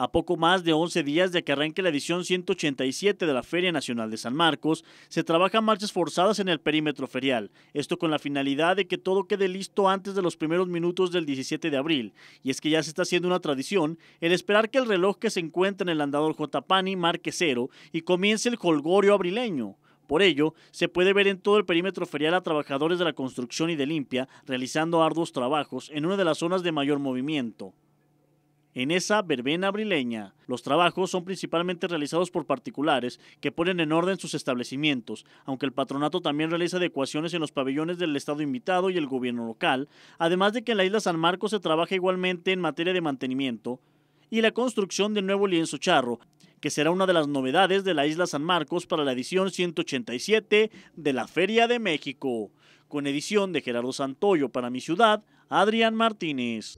A poco más de 11 días de que arranque la edición 187 de la Feria Nacional de San Marcos, se trabajan marchas forzadas en el perímetro ferial, esto con la finalidad de que todo quede listo antes de los primeros minutos del 17 de abril, y es que ya se está haciendo una tradición el esperar que el reloj que se encuentra en el andador Pani marque cero y comience el colgorio abrileño. Por ello, se puede ver en todo el perímetro ferial a trabajadores de la construcción y de limpia realizando arduos trabajos en una de las zonas de mayor movimiento. En esa verbena abrileña. los trabajos son principalmente realizados por particulares que ponen en orden sus establecimientos, aunque el patronato también realiza adecuaciones en los pabellones del Estado invitado y el gobierno local, además de que en la isla San Marcos se trabaja igualmente en materia de mantenimiento y la construcción del nuevo lienzo charro, que será una de las novedades de la isla San Marcos para la edición 187 de la Feria de México, con edición de Gerardo Santoyo para mi ciudad, Adrián Martínez.